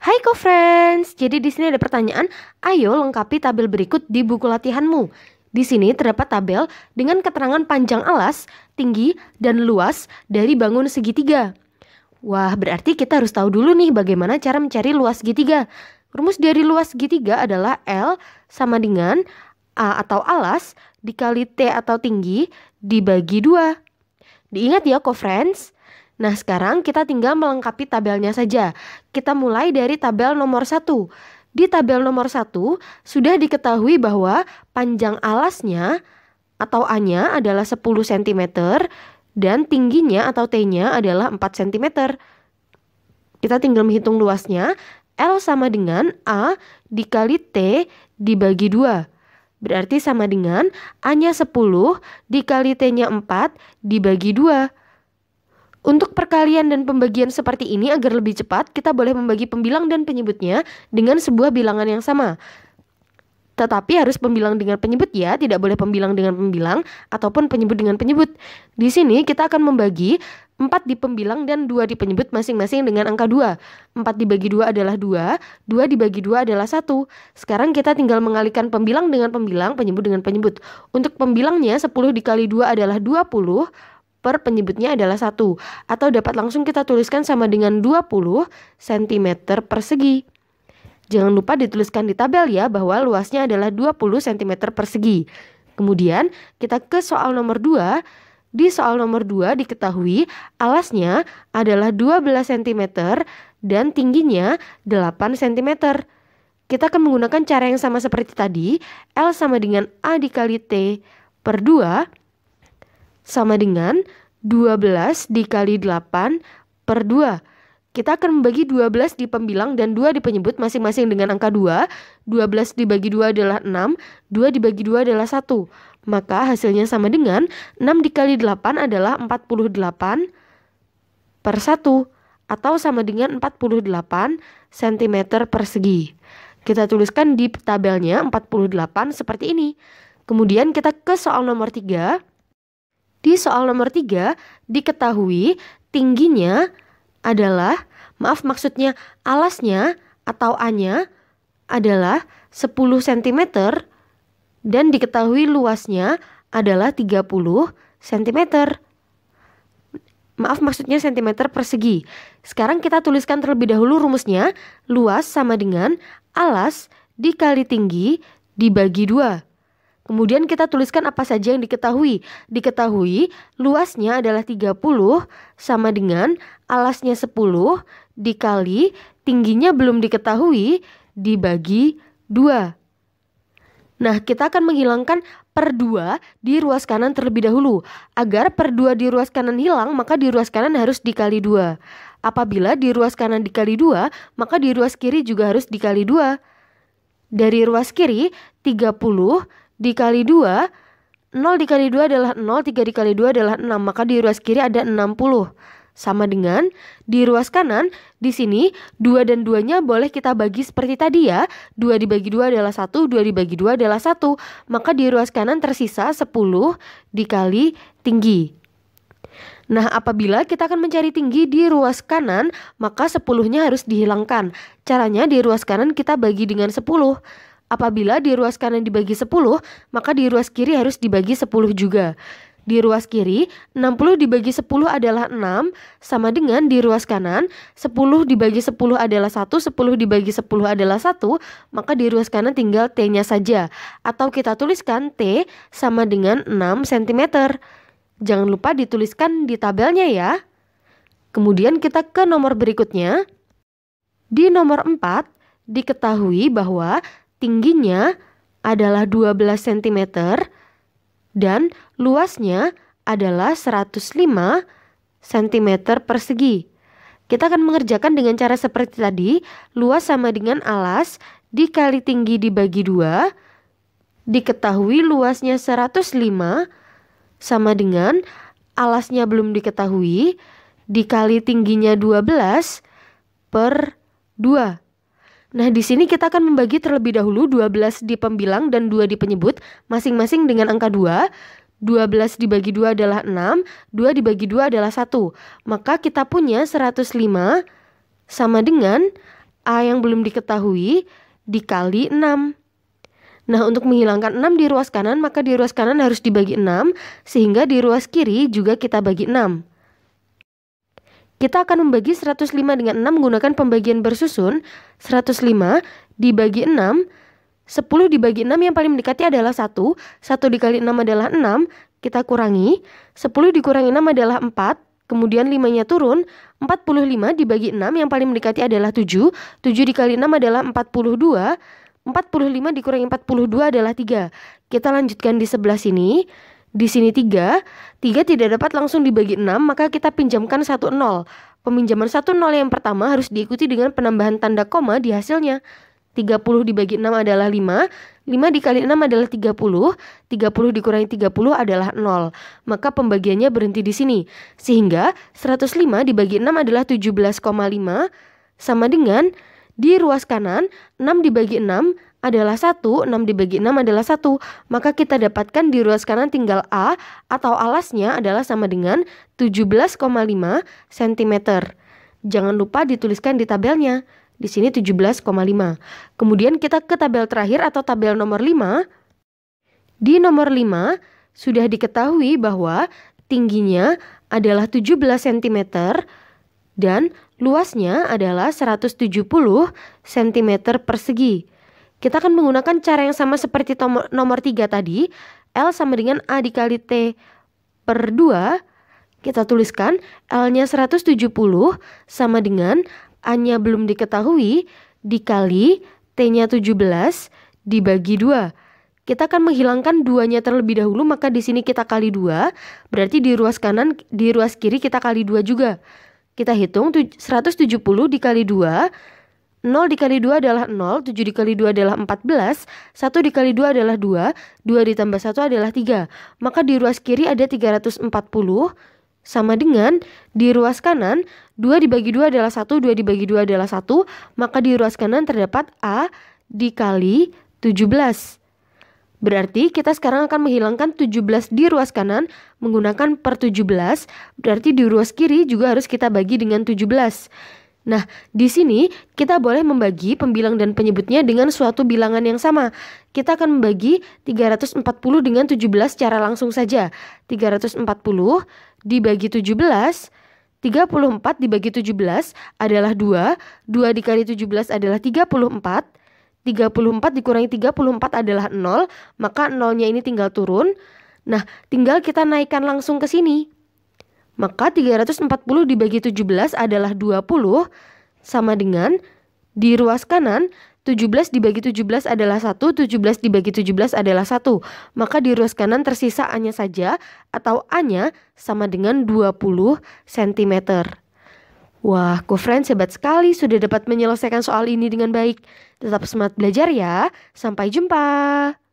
Hai co-friends, jadi di sini ada pertanyaan, ayo lengkapi tabel berikut di buku latihanmu. Di sini terdapat tabel dengan keterangan panjang alas, tinggi, dan luas dari bangun segitiga. Wah, berarti kita harus tahu dulu nih bagaimana cara mencari luas segitiga. Rumus dari luas segitiga adalah L sama dengan A atau alas dikali T atau tinggi dibagi dua. Diingat ya, co-friends. Nah, sekarang kita tinggal melengkapi tabelnya saja. Kita mulai dari tabel nomor 1. Di tabel nomor 1 sudah diketahui bahwa panjang alasnya atau A-nya adalah 10 cm dan tingginya atau T-nya adalah 4 cm. Kita tinggal menghitung luasnya. L sama dengan A dikali T dibagi 2. Berarti sama dengan A-nya 10 dikali T-nya 4 dibagi 2. Untuk perkalian dan pembagian seperti ini agar lebih cepat, kita boleh membagi pembilang dan penyebutnya dengan sebuah bilangan yang sama. Tetapi harus pembilang dengan penyebut ya, tidak boleh pembilang dengan pembilang ataupun penyebut dengan penyebut. Di sini kita akan membagi 4 di pembilang dan 2 di penyebut masing-masing dengan angka 2. 4 dibagi 2 adalah 2, 2 dibagi 2 adalah 1. Sekarang kita tinggal mengalihkan pembilang dengan pembilang, penyebut dengan penyebut. Untuk pembilangnya 10 dikali 2 adalah 20, per penyebutnya adalah satu atau dapat langsung kita tuliskan sama dengan 20 cm persegi. Jangan lupa dituliskan di tabel ya bahwa luasnya adalah 20 cm persegi. Kemudian kita ke soal nomor 2. Di soal nomor 2 diketahui alasnya adalah 12 cm dan tingginya 8 cm. Kita akan menggunakan cara yang sama seperti tadi, L sama dengan A dikali T per 2 sama dengan 12 dikali 8 per 2. Kita akan membagi 12 di pembilang dan 2 di penyebut masing-masing dengan angka 2. 12 dibagi 2 adalah 6, 2 dibagi 2 adalah 1. Maka hasilnya sama dengan 6 dikali 8 adalah 48 per 1 atau sama dengan 48 cm persegi. Kita tuliskan di tabelnya 48 seperti ini. Kemudian kita ke soal nomor 3. Di soal nomor 3 diketahui tingginya adalah maaf maksudnya alasnya atau A-nya adalah 10 cm dan diketahui luasnya adalah 30 cm. Maaf maksudnya cm persegi. Sekarang kita tuliskan terlebih dahulu rumusnya. Luas sama dengan alas dikali tinggi dibagi 2. Kemudian kita tuliskan apa saja yang diketahui. Diketahui luasnya adalah 30 sama dengan alasnya 10 dikali tingginya belum diketahui dibagi 2. Nah, kita akan menghilangkan per 2 di ruas kanan terlebih dahulu. Agar per 2 di ruas kanan hilang, maka di ruas kanan harus dikali 2. Apabila di ruas kanan dikali 2, maka di ruas kiri juga harus dikali 2. Dari ruas kiri, 30 dikali 2, 0 dikali 2 adalah 0, 3 dikali 2 adalah 6, maka di ruas kiri ada 60. Sama dengan di ruas kanan, di sini 2 dan 2-nya boleh kita bagi seperti tadi ya. 2 dibagi 2 adalah 1, 2 dibagi 2 adalah 1. Maka di ruas kanan tersisa 10 dikali tinggi. Nah, apabila kita akan mencari tinggi di ruas kanan, maka 10-nya harus dihilangkan. Caranya di ruas kanan kita bagi dengan 10. Apabila di ruas kanan dibagi 10, maka di ruas kiri harus dibagi 10 juga. Di ruas kiri, 60 dibagi 10 adalah 6, sama dengan di ruas kanan, 10 dibagi 10 adalah 1, 10 dibagi 10 adalah 1, maka di ruas kanan tinggal T-nya saja. Atau kita tuliskan T sama dengan 6 cm. Jangan lupa dituliskan di tabelnya ya. Kemudian kita ke nomor berikutnya. Di nomor 4, diketahui bahwa Tingginya adalah 12 cm dan luasnya adalah 105 cm persegi. Kita akan mengerjakan dengan cara seperti tadi, luas sama dengan alas dikali tinggi dibagi dua, diketahui luasnya 105 sama dengan alasnya belum diketahui dikali tingginya 12 per 2. Nah, di sini kita akan membagi terlebih dahulu 12 di pembilang dan 2 di penyebut, masing-masing dengan angka 2. 12 dibagi 2 adalah 6, 2 dibagi 2 adalah 1. Maka kita punya 105 sama dengan A yang belum diketahui dikali 6. Nah, untuk menghilangkan 6 di ruas kanan, maka di ruas kanan harus dibagi 6, sehingga di ruas kiri juga kita bagi 6. Kita akan membagi 105 dengan 6 menggunakan pembagian bersusun. 105 dibagi 6, 10 dibagi 6 yang paling mendekati adalah 1, 1 dikali 6 adalah 6, kita kurangi, 10 dikurangi 6 adalah 4, kemudian 5-nya turun, 45 dibagi 6 yang paling mendekati adalah 7, 7 dikali 6 adalah 42, 45 dikurangi 42 adalah 3. Kita lanjutkan di sebelah sini. Di sini 3, 3 tidak dapat langsung dibagi 6, maka kita pinjamkan 1 0. Peminjaman 1 0 yang pertama harus diikuti dengan penambahan tanda koma di hasilnya. 30 dibagi 6 adalah 5, 5 dikali 6 adalah 30, 30 dikurangi 30 adalah 0. Maka pembagiannya berhenti di sini. Sehingga 105 dibagi 6 adalah 17,5 sama dengan di ruas kanan, 6 dibagi 6 adalah 1, 6 dibagi 6 adalah 1. Maka kita dapatkan di ruas kanan tinggal A atau alasnya adalah sama dengan 17,5 cm. Jangan lupa dituliskan di tabelnya. Di sini 17,5. Kemudian kita ke tabel terakhir atau tabel nomor 5. Di nomor 5 sudah diketahui bahwa tingginya adalah 17 cm dan Luasnya adalah 170 cm persegi. Kita akan menggunakan cara yang sama seperti nomor, tiga 3 tadi. L sama dengan A dikali T per 2. Kita tuliskan L-nya 170 sama dengan A-nya belum diketahui dikali T-nya 17 dibagi 2 kita akan menghilangkan duanya terlebih dahulu maka di sini kita kali dua berarti di ruas kanan di ruas kiri kita kali dua juga kita hitung 170 dikali 2. 0 dikali 2 adalah 0, 7 dikali 2 adalah 14, 1 dikali 2 adalah 2, 2 ditambah 1 adalah 3. Maka di ruas kiri ada 340 sama dengan di ruas kanan 2 dibagi 2 adalah 1, 2 dibagi 2 adalah 1, maka di ruas kanan terdapat A dikali 17. Berarti kita sekarang akan menghilangkan 17 di ruas kanan menggunakan per 17, berarti di ruas kiri juga harus kita bagi dengan 17. Nah, di sini kita boleh membagi pembilang dan penyebutnya dengan suatu bilangan yang sama. Kita akan membagi 340 dengan 17 secara langsung saja. 340 dibagi 17 34 dibagi 17 adalah 2, 2 dikali 17 adalah 34, 34 dikurangi 34 adalah 0, maka 0-nya ini tinggal turun. Nah, tinggal kita naikkan langsung ke sini. Maka 340 dibagi 17 adalah 20 sama dengan di ruas kanan 17 dibagi 17 adalah 1, 17 dibagi 17 adalah 1. Maka di ruas kanan tersisa A-nya saja atau A-nya sama dengan 20 cm. Wah, Kufren hebat sekali sudah dapat menyelesaikan soal ini dengan baik. Tetap semangat belajar ya. Sampai jumpa.